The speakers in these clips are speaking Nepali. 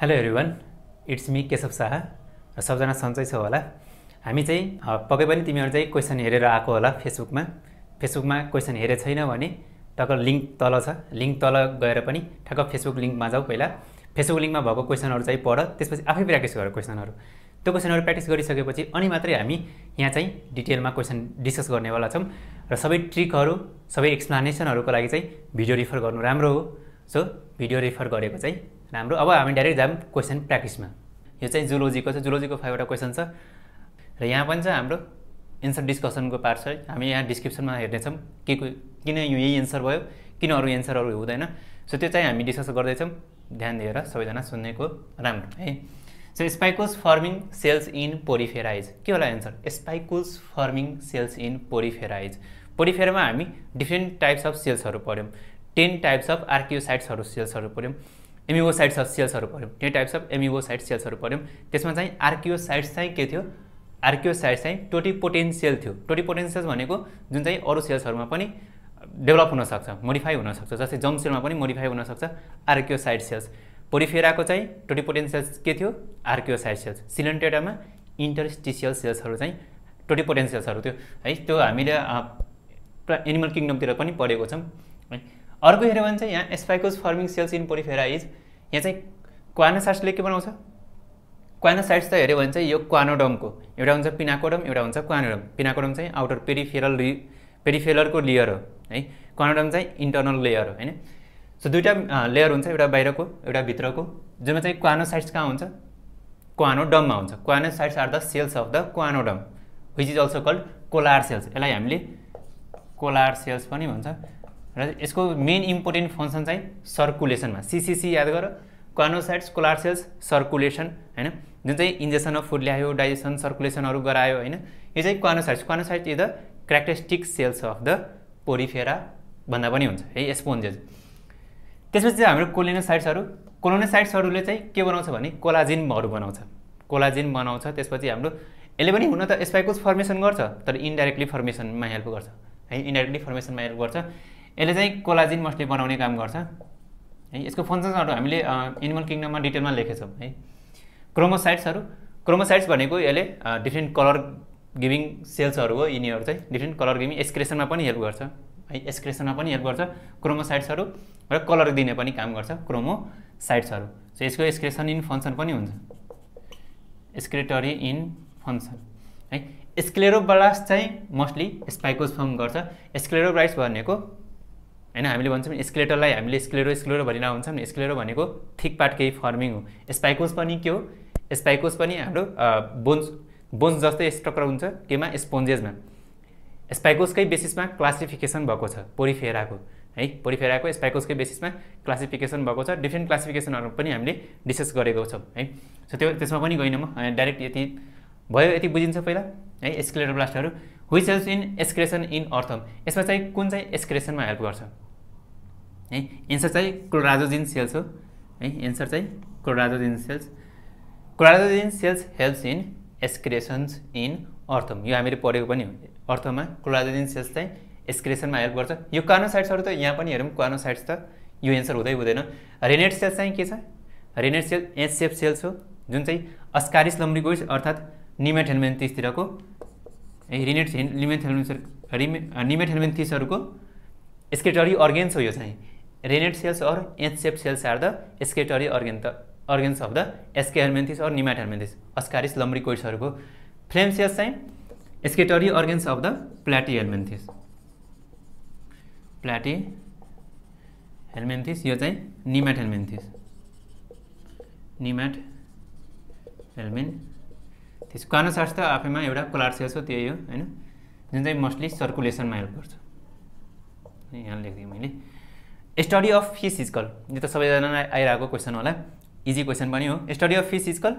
hello everyone it's me Keshav Shah र सबजना सन्चै छौ होला हामी चाहिँ पक्कै पनि तिमीहरू चाहिँ क्वेसन हेरेर आएको होला फेसबुकमा फेसबुकमा क्वेसन हेरे छैन भने टक्क लिङ्क तल छ लिङ्क तल गएर पनि ठ्याक्क फेसबुक लिङ्कमा जाऊ पहिला फेसबुक लिङ्कमा भएको क्वेसनहरू चाहिँ पढ त्यसपछि आफै प्र्याक्टिस गर क्वेसनहरू त्यो क्वेसनहरू प्र्याक्टिस गरिसकेपछि अनि मात्रै हामी यहाँ चाहिँ डिटेलमा क्वेसन डिस्कस गर्नेवाला छौँ र सबै ट्रिकहरू सबै एक्सप्लानेसनहरूको लागि चाहिँ भिडियो रिफर गर्नु राम्रो हो सो भिडियो रिफर गरेको चाहिँ राम्रो अब हामी डाइरेक्ट जाऊँ क्वेसन प्र्याक्टिसमा यो चाहिँ जुलोजीको छ जुलोजीको फाइभवटा क्वेसन छ र यहाँ पनि छ हाम्रो एन्सर डिस्कसनको पार्ट छ हामी यहाँ डिस्क्रिप्सनमा हेर्नेछौँ के को किन यो यही एन्सर भयो किन अरू एन्सरहरू हुँदैन सो त्यो चाहिँ हामी डिस्कस गर्दैछौँ ध्यान दिएर सबैजना सुन्नेको राम्रो है so spicules forming cells in porifera is के होला answer spicules forming cells in porifera is पोरिफेरामा हामी डिफ्रेन्ट टाइप्स अफ सेल्सहरू पढ्यौँ टेन टाइप्स अफ आर्कियोसाइट्सहरू सेल्सहरू पढ्यौँ एमिओ साइड सेल्सहरू पऱ्यौँ त्यही टाइप्स अफ एमिओ साइड सेल्सहरू पऱ्यौँ त्यसमा चाहिँ आर्कियो साइड्स चाहिँ के थियो आर्कियो साइड्स चाहिँ टोटी पोटेन्सियल थियो टोटी पोटेन्सियल भनेको जुन चाहिँ अरू सेल्सहरूमा पनि डेभलप हुनसक्छ मोडिफाई हुनसक्छ जस्तै जम्प सेलमा पनि मोडिफाई हुनसक्छ आर्कियो साइड सेल्स पोरिफेराको चाहिँ टोटी पोटेन्सियल के थियो आर्कियो साइड सेल्स सिलेन्टेडामा इन्टरस्टिसियल सेल्सहरू चाहिँ टोटी पोटेन्सियल्सहरू थियो है त्यो हामीले एनिमल किङडमतिर पनि पढेको छौँ है अर्को हेऱ्यो भने चाहिँ यहाँ spicules forming cells in porifera is यहाँ चाहिँ क्वानोसाइट्सले के बनाउँछ क्वानोसाइट्स त हेऱ्यो भने चाहिँ यो क्वानोडमको एउटा हुन्छ पिनाकोडम एउटा हुन्छ क्वानोडम पिनाकोडम चाहिँ आउटर पेरिफेरल लि पेरिफेरलको लेयर हो है क्वानोडम चाहिँ इन्टर्नल लेयर हो होइन सो दुइटा लेयर हुन्छ एउटा बाहिरको एउटा भित्रको जुनमा चाहिँ क्वानोसाइट्स कहाँ हुन्छ क्वानोडममा हुन्छ choanocytes are the cells of the choanoderm which is also called collar cells यसलाई हामीले कोलार सेल्स पनि भन्छ र यसको मेन इम्पोर्टेन्ट फङ्सन चाहिँ सर्कुलेसनमा सिसिसी याद गर क्वानोसाइट्स कोलार सेल्स सर्कुलेसन होइन जुन चाहिँ इन्जेक्सन अफ फुड ल्यायो डाइजेसन सर्कुलेसनहरू गरायो होइन यो चाहिँ choanocytes choanocytes is the characteristic cells of the porifera भन्दा पनि हुन्छ है एस्पोन्जेज त्यसपछि चाहिँ हाम्रो कोलोनोसाइट्सहरू कोलोनोसाइट्सहरूले चाहिँ के बनाउँछ भने कोलाजिनहरू बनाउँछ कोलाजिन बनाउँछ त्यसपछि हाम्रो यसले पनि हुन त स्पाइकल्स फर्मेसन गर्छ तर इन्डाइरेक्टली फर्मेसनमा हेल्प गर्छ है इन्डाइरेक्टली फर्मेसनमा हेल्प गर्छ यसले चाहिँ कोलाजिन मस्टले बनाउने काम गर्छ है यसको फङ्सन्सहरू हामीले एनिमल किङडममा डिटेलमा लेखेछौँ है क्रोमोसाइट्सहरू क्रोमोसाइट्स भनेको यसले डिफ्रेन्ट कलर गिभिङ सेल्सहरू हो यिनीहरू चाहिँ डिफ्रेन्ट कलर गिभिङ एक्सक्रेसनमा पनि हेल्प गर्छ है एक्सक्रेसनमा पनि हेल्प गर्छ क्रोमोसाइट्सहरू र कलर दिने पनि काम गर्छ क्रोमोसाइट्सहरू सो यसको एक्सक्रेसन इन फङ्सन पनि हुन्छ एक्सक्रेटरी इन फङ्सन है एस्क्लेरोब्लास्ट चाहिँ मोस्टली स्पाइकोस फर्म गर्छ एस्क्लेरोब्लास्ट भनेको होइन हामीले भन्छौँ स्केलेटरलाई हामीले स्केलेरो स्केलेरो भनिरहेको हुन्छौँ नि स्केलेरो भनेको थिक पार्ट केही फर्मिङ हो स्पाइकोस पनि के हो स्पाइकोस पनि हाम्रो बोन्स बोन्स जस्तै स्ट्रक्चर हुन्छ केमा स्पोन्जेसमा स्पाइकोसकै बेसिसमा क्लासिफिकेसन भएको छ पोरिफेराको है पोरिफेराको स्पाइकोसकै बेसिसमा क्लासिफिकेसन भएको छ डिफ्रेन्ट क्लासिफिकेसनहरू पनि हामीले डिस्कस गरेको छौँ है सो त्यो त्यसमा पनि गइनँ म डाइरेक्ट यति भयो यति बुझिन्छ पहिला है ब्लास्टहरू which help in excretion in earthworm यसमा चाहिँ कुन चाहिँ एस्क्रेसनमा हेल्प गर्छ है एन्सर चाहिँ क्लोराजोजिन सेल्स हो है एन्सर चाहिँ chloragogen cells chloragogen cells helps in excretions in earthworm यो हामीले पढेको पनि हो अर्थमा क्लोराजोजिन सेल्स चाहिँ एक्सक्रेसनमा हेल्प गर्छ यो क्वानोसाइट्सहरू त यहाँ पनि हेरौँ क्वानोसाइट्स त यो एन्सर हुँदै हुँदैन रेनेट सेल्स चाहिँ के छ रेनेट सेल्स एच सेल्स हो जुन चाहिँ अस्कारिस लम्ब्रिगोइस अर्थात् निमेट हेलमेन्थिसतिरको ए रिनेट लिमेन्थ हेलमेन्स रिमे निमेट हेलमेन्थिसहरूको स्केटरी अर्गेन्स हो यो चाहिँ renette cells or H shape cells are the excretory organ the organs of the aschelminthes or nemathelminthes Ascaris लम्ब्रिकोइड्सहरूको फ्लेम सेल्स चाहिँ excretory organs of the platyhelminthes platyhelminthes यो चाहिँ निमाट हेल्मेन्थिस निमाट हेल्मेन त्यस क्वानोसार्स त आफैमा एउटा कोलार सेल्स हो त्यही हो होइन जुन चाहिँ मोस्टली सर्कुलेसनमा हेल्प गर्छ यहाँ लेखिदिएँ मैले स्टडी अफ फिस इजकल यो त सबैजनालाई आइरहेको क्वेसन होला इजी क्वेसन पनि हो study of fish is called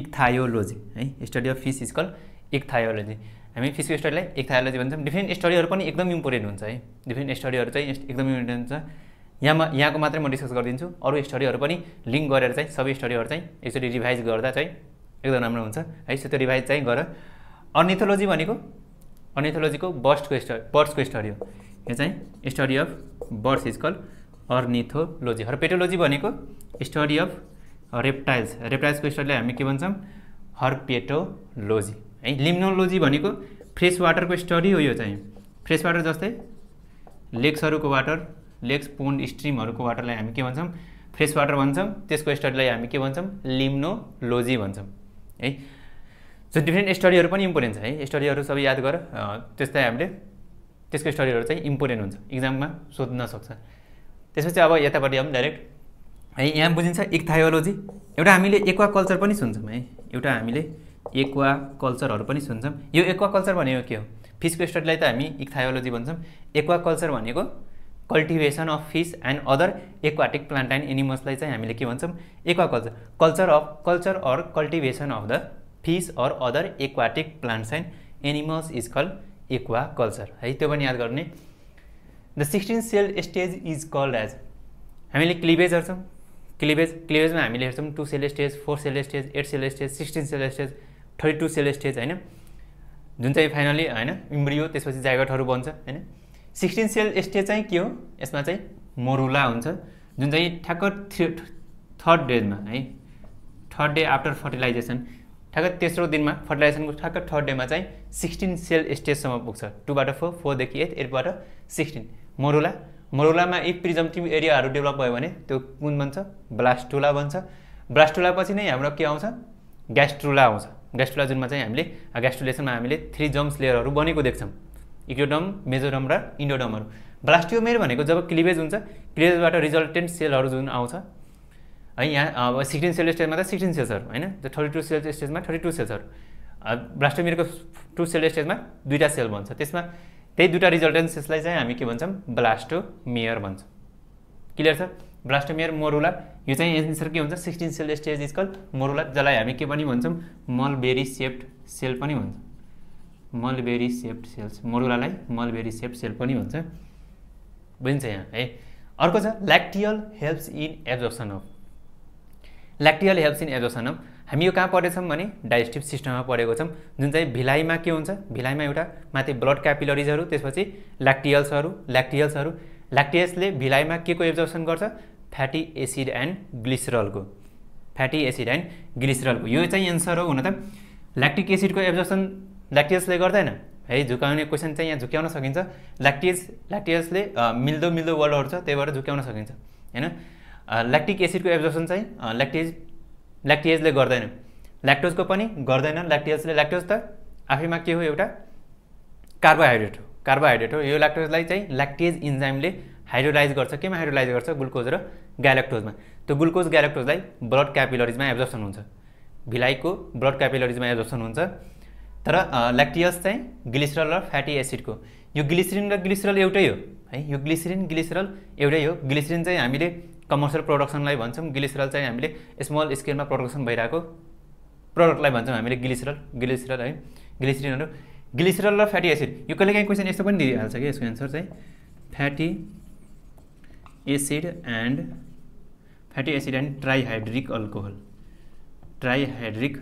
ichthyology है study of fish is called ichthyology हामी फिसको स्टडीलाई इक्थायोलोजी भन्छौँ डिफ्रेन्ट स्टडीहरू पनि एकदम इम्पोर्टेन्ट हुन्छ है डिफ्रेन्ट स्टडीहरू चाहिँ एकदम इम्पोर्टेन्ट हुन्छ यहाँमा यहाँको मात्रै म डिस्कस गरिदिन्छु अरू स्टडीहरू पनि लिङ्क गरेर चाहिँ सबै स्टडीहरू चाहिँ एकचोटि रिभाइज गर्दा चाहिँ एकदम राम्रो हुन्छ है सो त्यो रिभाइज चाहिँ गर अर्निथोलोजी भनेको अर्निथोलोजीको बर्स्टको स्टडी बर्ड्सको स्टडी हो यो चाहिँ study of birds is call ornithology herpetology भनेको स्टडी अफ रेप्टाइल्स रेप्टाइल्सको स्टडीलाई हामी के भन्छौँ हर्पेटोलोजी है लिम्नोलोजी भनेको फ्रेस वाटरको स्टडी हो यो चाहिँ फ्रेस वाटर जस्तै लेक्सहरूको वाटर लेक्स पोन्ड स्ट्रिमहरूको वाटरलाई हामी के भन्छौँ फ्रेस वाटर भन्छौँ त्यसको स्टडीलाई हामी के भन्छौँ लिम्नोलोजी भन्छौँ है सो डिफ्रेन्ट स्टडीहरू पनि इम्पोर्टेन्ट छ है स्टडीहरू सबै याद गर त्यस्तै हामीले त्यसको स्टडीहरू चाहिँ इम्पोर्टेन्ट हुन्छ इक्जाममा सोध्न सक्छ त्यसपछि अब यतापट्टि अब डाइरेक्ट है यहाँ बुझिन्छ इक्थायोलोजी एउटा हामीले एक्वा कल्चर पनि सुन्छौँ है एउटा हामीले एक्वा कल्चरहरू पनि सुन्छौँ यो एक्वा कल्चर भनेको के हो फिसको स्टडीलाई त हामी इक्थायोलोजी भन्छौँ एक्वा कल्चर भनेको cultivation of fish and other aquatic plant and एनिमल्सलाई चाहिँ हामीले के भन्छौँ aquaculture culture of culture or cultivation of the fish or other aquatic plants and animals is call aquaculture है त्यो पनि याद गर्ने the sixteen cell stage is called as हामीले क्लिभेज हेर्छौँ क्लिभेज क्लिभेजमा हामीले हेर्छौँ two cell stage four cell stage eight cell stage sixteen cell stage thirty two cell stage होइन जुन चाहिँ फाइनली होइन इम्ब्रियो त्यसपछि जायगटहरू बन्छ होइन सिक्सटिन सेल स्टेज चाहिँ के हो यसमा चाहिँ मोरुला हुन्छ जुन चाहिँ ठ्याक्क थर्ड डेजमा है थर्ड डे आफ्टर फर्टिलाइजेसन ठ्याक्कै तेस्रो दिनमा फर्टिलाइजेसनको ठ्याक्क थर्ड डेमा चाहिँ सिक्सटिन सेल स्टेजसम्म पुग्छ टूबाट फोर फोरदेखि एट एटबाट सिक्सटिन मरुला मरुलामा इफ प्रिजम्टिभ एरियाहरू डेभलप भयो भने त्यो कुन बन्छ ब्लास्टुला बन्छ ब्लास्टुला पछि नै हाम्रो के आउँछ ग्यास्ट्रुला आउँछ ग्यास्ट्रुला जुनमा चाहिँ हामीले ग्यास्ट्रुलेसनमा हामीले थ्री जम्स लेयरहरू बनेको देख्छौँ इक्योडम मेजोडम र इन्डोडमहरू ब्लास्टियोमेर भनेको जब क्लिभेज हुन्छ क्लिभेजबाट रिजल्टेन्ट सेलहरू जुन आउँछ है यहाँ अब सिक्सटिन सेल स्टेजमा त सिक्सटिन सेल्सहरू होइन थर्टी टू सेल स्टेजमा थर्टी टू सेल्सहरू ब्लास्टोमिरको टू सेल स्टेजमा दुईवटा सेल भन्छ त्यसमा त्यही दुईवटा रिजल्टेन्ट सेल्सलाई चाहिँ हामी के भन्छौँ ब्लास्टोमेयर भन्छौँ क्लियर छ ब्लास्टोमेयर मोरुला यो चाहिँ एन्सर के हुन्छ sixteen cell stage is call morula जसलाई हामी के पनि भन्छौँ मलबेरी सेप्ड सेल पनि भन्छ मलबेरी सेप्ड सेल्स मोरुलालाई मलबेरी सेप्ड सेल पनि भन्छ बुझिन्छ यहाँ है अर्को छ lacteal helps in absorption of lacteal helps in एजोसनम हामी यो कहाँ पढेछौँ भने डाइजेस्टिभ सिस्टममा पढेको छौँ जुन चाहिँ भिलाइमा के हुन्छ भिलाइमा एउटा माथि ब्लड क्यापिलरिजहरू त्यसपछि ल्याक्टियल्सहरू ल्याक्टियल्सहरू ल्याक्टियल्सले भिलाइमा के को एब्जर्भसन गर्छ फ्याटी एसिड एन्ड ग्लिसरलको फ्याटी एसिड एन्ड ग्लिसरलको यो चाहिँ एन्सर हो हुन त ल्याक्टिक एसिडको एब्जर्भसन ल्याक्टियल्सले गर्दैन है झुकाउने क्वेसन चाहिँ यहाँ झुक्याउन सकिन्छ ल्याक्टियस ल्याक्टियल्सले मिल्दो मिल्दो वर्डहरू छ त्यही भएर झुक्याउन सकिन्छ होइन ल्याक्टिक एसिडको एब्जर्सन चाहिँ ल्याक्टेज ल्याक्टिएजले गर्दैन ल्याक्टोजको पनि गर्दैन ल्याक्टिएजले ल्याक्टोज त आफैमा के हो एउटा कार्बोहाइड्रेट हो कार्बोहाइड्रेट हो यो ल्याक्टोजलाई चाहिँ ल्याक्टेज इन्जाइमले हाइड्रोलाइज गर्छ केमा हाइड्रोलाइज गर्छ ग्लुकोज र ग्यालेक्टोजमा त्यो ग्लुकोज ग्यालेक्टोजलाई ब्लड क्यापिलरिजमा एब्जर्सन हुन्छ भिलाइको ब्लड क्यापिलरिजमा एब्जर्सन हुन्छ तर ल्याक्टियस चाहिँ ग्लिसरल र फ्याटी एसिडको यो ग्लिसरिन र ग्लिसरल एउटै हो है यो ग्लिसरिन ग्लिसरल एउटै हो ग्लिसरिन चाहिँ हामीले कमर्सियल प्रोडक्सनलाई भन्छौँ गिलिसरल चाहिँ हामीले स्मल स्केलमा प्रोडक्सन भइरहेको प्रडक्टलाई भन्छौँ हामीले गिलिसरल गिलिसरल है गिलिसरिनहरू ग्लिसरल र फ्याटी एसिड यो कहिले काहीँ क्वेसन यस्तो पनि दिइहाल्छ कि यसको एन्सर चाहिँ fatty acid and fatty acid and trihydric alcohol trihydric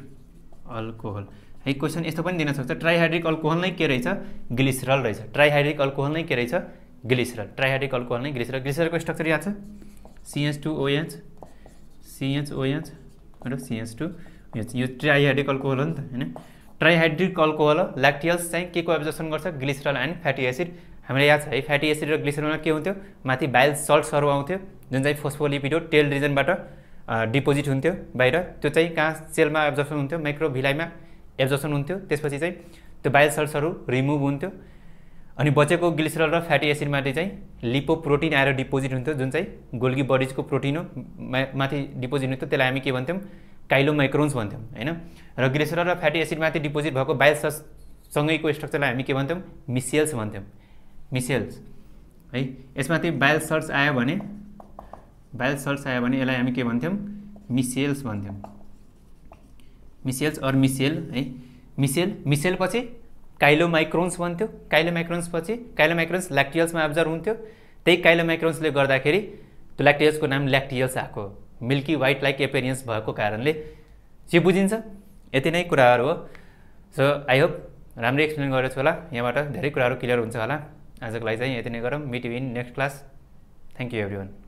alcohol है क्वेसन यस्तो पनि दिन सक्छ ट्राइहाइड्रिक अल्कोहल नै के रहेछ ग्लिसरल रहेछ ट्राइहाइड्रिक अल्कोहल नै के रहेछ ग्लिसरल ट्राइहाइड्रिक अल्कोहल नै ग्लिसरल ग्लिसरलको स्ट्रक्चर याद छ सिएच सिएचओएच र सिएच टू यो ट्राइहाइड्रिक अल्कोहल हो नि त होइन ट्राइहाइड्रिक अल्कोहल ल्याक्टियल्स चाहिँ के को एब्जर्सन गर्छ ग्लिसरल एन्ड फ्याटी एसिड हामीलाई याद छ है फ्याटी एसिड र ग्लिसरलमा के हुन्थ्यो माथि बाइल सल्ट्सहरू आउँथ्यो जुन चाहिँ फोस्फोलिपिड हो टेल रिजनबाट डिपोजिट हुन्थ्यो बाहिर त्यो चाहिँ कहाँ सेलमा एब्जर्सन हुन्थ्यो माइक्रोभिलाइमा एब्जर्सन हुन्थ्यो त्यसपछि चाहिँ त्यो बाइल सल्ट्सहरू रिमुभ हुन्थ्यो अनि बचेको ग्लिसरल र फ्याटी एसिडमाथि चाहिँ लिपो प्रोटिन आएर डिपोजिट हुन्थ्यो जुन चाहिँ गोल्गी बडिजको प्रोटिन हो माथि डिपोजिट हुन्थ्यो त्यसलाई हामी के भन्थ्यौँ काइलो माइक्रोन्स भन्थ्यौँ होइन र ग्लिसरल र फ्याटी एसिडमाथि डिपोजिट भएको सँगैको स्ट्रक्चरलाई हामी के भन्थ्यौँ मिसियल्स भन्थ्यौँ मिसियल्स है यसमाथि बायल सर्स आयो भने बायल सर्स आयो भने यसलाई हामी के भन्थ्यौँ मिसियल्स भन्थ्यौँ मिसियल्स अर मिसेल है मिसेल मिसेल पछि काइलोमाइक्रोन्स भन्थ्यो काइलो काइलोमाइक्रोन्स ल्याक्टियल्समा एब्जर्भ हुन्थ्यो त्यही काइलोमाइक्रोन्सले गर्दाखेरि त्यो ल्याक्टियल्सको नाम ल्याक्टियल्स आएको मिल्की वाइट लाइक एपेरियन्स भएको कारणले जे बुझिन्छ यति नै कुराहरू हो सो आई होप राम्रै एक्सप्लेन गरेको छु होला यहाँबाट धेरै कुराहरू क्लियर हुन्छ होला आजको लागि चाहिँ यति नै गरौँ meet in next class thank you every one